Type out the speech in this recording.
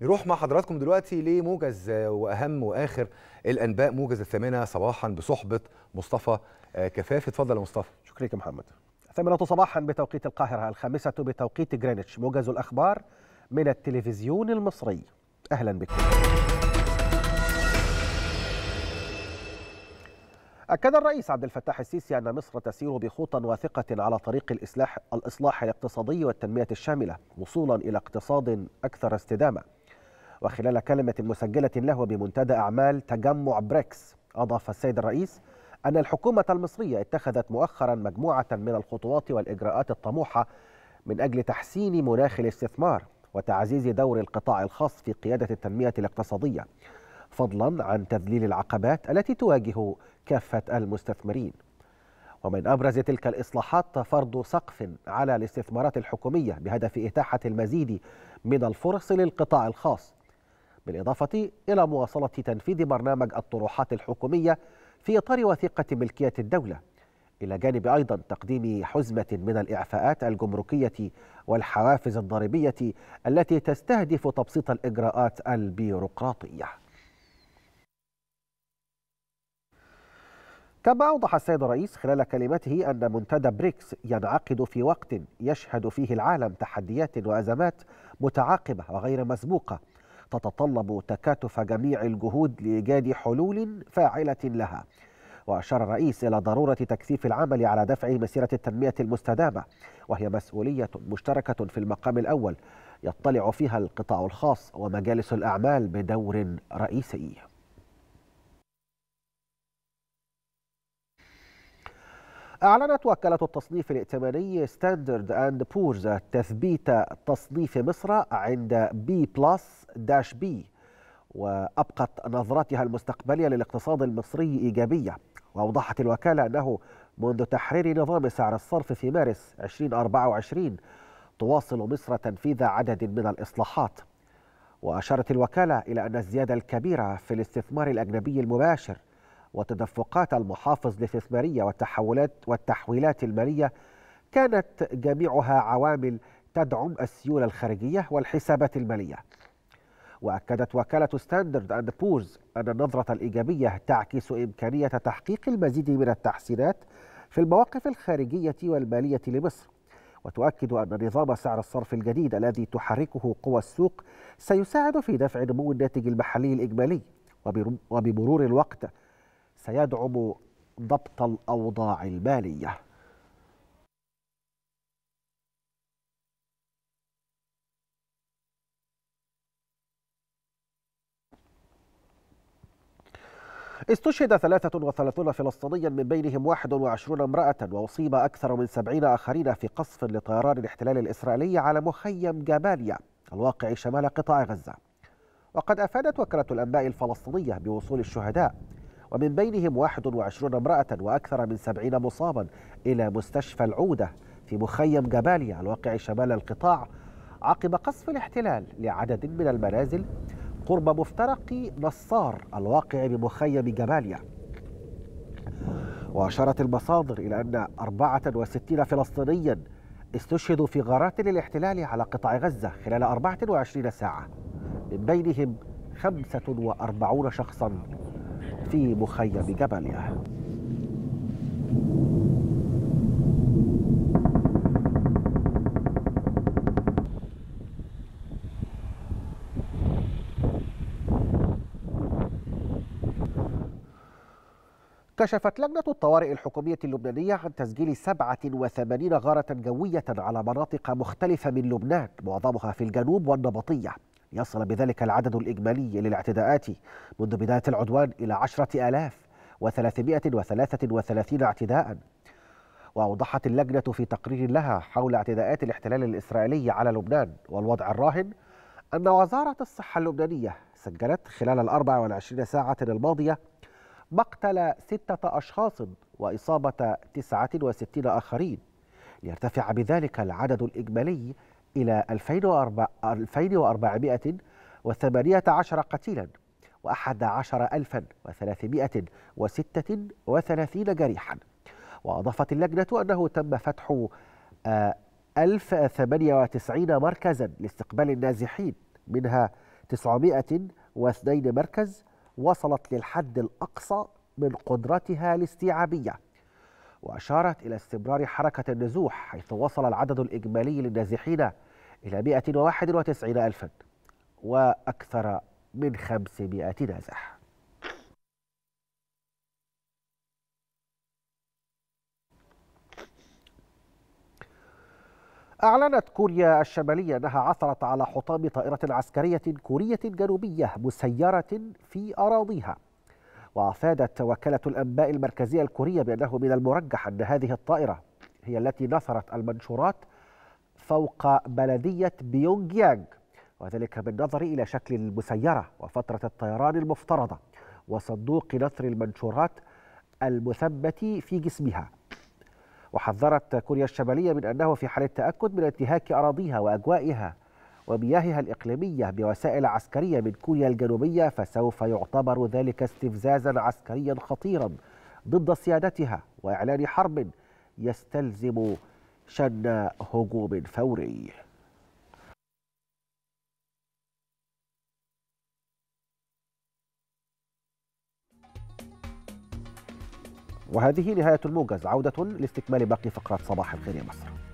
نروح مع حضراتكم دلوقتي لموجز واهم واخر الانباء موجز الثامنه صباحا بصحبه مصطفى آه، كفاف اتفضل يا مصطفى شكرا يا محمد الثامنه صباحا بتوقيت القاهره الخامسه بتوقيت جرينتش موجز الاخبار من التلفزيون المصري اهلا بكم أكد الرئيس عبد الفتاح السيسي أن مصر تسير بخطى واثقة على طريق الإصلاح, الإصلاح الاقتصادي والتنمية الشاملة وصولا إلى اقتصاد أكثر استدامة وخلال كلمة مسجلة له بمنتدى أعمال تجمع بريكس أضاف السيد الرئيس أن الحكومة المصرية اتخذت مؤخرا مجموعة من الخطوات والإجراءات الطموحة من أجل تحسين مناخ الاستثمار وتعزيز دور القطاع الخاص في قيادة التنمية الاقتصادية فضلا عن تذليل العقبات التي تواجه كافة المستثمرين ومن أبرز تلك الإصلاحات فرض سقف على الاستثمارات الحكومية بهدف إتاحة المزيد من الفرص للقطاع الخاص بالإضافة إلى مواصلة تنفيذ برنامج الطروحات الحكومية في إطار وثيقة ملكية الدولة إلى جانب أيضا تقديم حزمة من الإعفاءات الجمركية والحوافز الضريبية التي تستهدف تبسيط الإجراءات البيروقراطية كما أوضح السيد الرئيس خلال كلمته أن منتدى بريكس ينعقد في وقت يشهد فيه العالم تحديات وأزمات متعاقبة وغير مسبوقة تتطلب تكاتف جميع الجهود لإيجاد حلول فاعلة لها وأشار الرئيس إلى ضرورة تكثيف العمل على دفع مسيرة التنمية المستدامة وهي مسؤولية مشتركة في المقام الأول يطلع فيها القطاع الخاص ومجالس الأعمال بدور رئيسي أعلنت وكالة التصنيف الائتماني ستاندرد أند بورز تثبيت تصنيف مصر عند بي بلس داش بي وأبقت نظرتها المستقبلية للاقتصاد المصري إيجابية وأوضحت الوكالة أنه منذ تحرير نظام سعر الصرف في مارس 2024 تواصل مصر تنفيذ عدد من الإصلاحات وأشارت الوكالة إلى أن الزيادة الكبيرة في الاستثمار الأجنبي المباشر وتدفقات المحافظ الاستثمارية والتحولات والتحويلات المالية كانت جميعها عوامل تدعم السيولة الخارجية والحسابات المالية وأكدت وكالة ستاندرد أند بورز أن النظرة الإيجابية تعكس إمكانية تحقيق المزيد من التحسينات في المواقف الخارجية والمالية لمصر وتؤكد أن نظام سعر الصرف الجديد الذي تحركه قوى السوق سيساعد في دفع نمو الناتج المحلي الإجمالي وبمرور الوقت سيدعم ضبط الأوضاع المالية استشهد 33 فلسطينيا من بينهم 21 امرأة وأصيب أكثر من 70 آخرين في قصف لطيران الاحتلال الإسرائيلي على مخيم جباليا الواقع شمال قطاع غزة وقد أفادت وكالة الأنباء الفلسطينية بوصول الشهداء ومن بينهم 21 امرأة وأكثر من 70 مصابا إلى مستشفى العودة في مخيم جباليا الواقع شمال القطاع عقب قصف الاحتلال لعدد من المنازل قرب مفترق نصار الواقع بمخيم جباليا وأشارت المصادر إلى أن 64 فلسطينيا استشهدوا في غارات الاحتلال على قطاع غزة خلال 24 ساعة من بينهم 45 شخصا في مخيم جبليا كشفت لجنة الطوارئ الحكومية اللبنانية عن تسجيل 87 غارة جوية على مناطق مختلفة من لبنان معظمها في الجنوب والنبطية يصل بذلك العدد الإجمالي للاعتداءات منذ بداية العدوان إلى عشرة آلاف وثلاثمائة وثلاثة وثلاثين اعتداء وأوضحت اللجنة في تقرير لها حول اعتداءات الاحتلال الإسرائيلي على لبنان والوضع الراهن أن وزارة الصحة اللبنانية سجلت خلال الأربع والعشرين ساعة الماضية مقتل ستة أشخاص وإصابة تسعة وستين آخرين ليرتفع بذلك العدد الإجمالي إلى 2418 قتيلا و11336 جريحا وأضافت اللجنة أنه تم فتح 1098 آه، مركزا لاستقبال النازحين منها 902 مركز وصلت للحد الأقصى من قدرتها الاستيعابية وأشارت إلى استمرار حركة النزوح حيث وصل العدد الإجمالي للنازحين إلى 191 ألفا وأكثر من 500 نازح أعلنت كوريا الشمالية أنها عثرت على حطام طائرة عسكرية كورية جنوبية مسيرة في أراضيها وأفادت وكالة الأنباء المركزية الكورية بأنه من المرجح أن هذه الطائرة هي التي نثرت المنشورات فوق بلدية بيونجيانج وذلك بالنظر إلى شكل المسيرة وفترة الطيران المفترضة وصندوق نثر المنشورات المثبت في جسمها وحذرت كوريا الشمالية من أنه في حال التأكد من انتهاك أراضيها وأجوائها ومياهها الإقليمية بوسائل عسكرية من كوريا الجنوبية فسوف يعتبر ذلك استفزازا عسكريا خطيرا ضد سيادتها وإعلان حرب يستلزم شن هجوم فوري وهذه نهاية الموجز عودة لاستكمال باقي فقرات صباح الخير يا مصر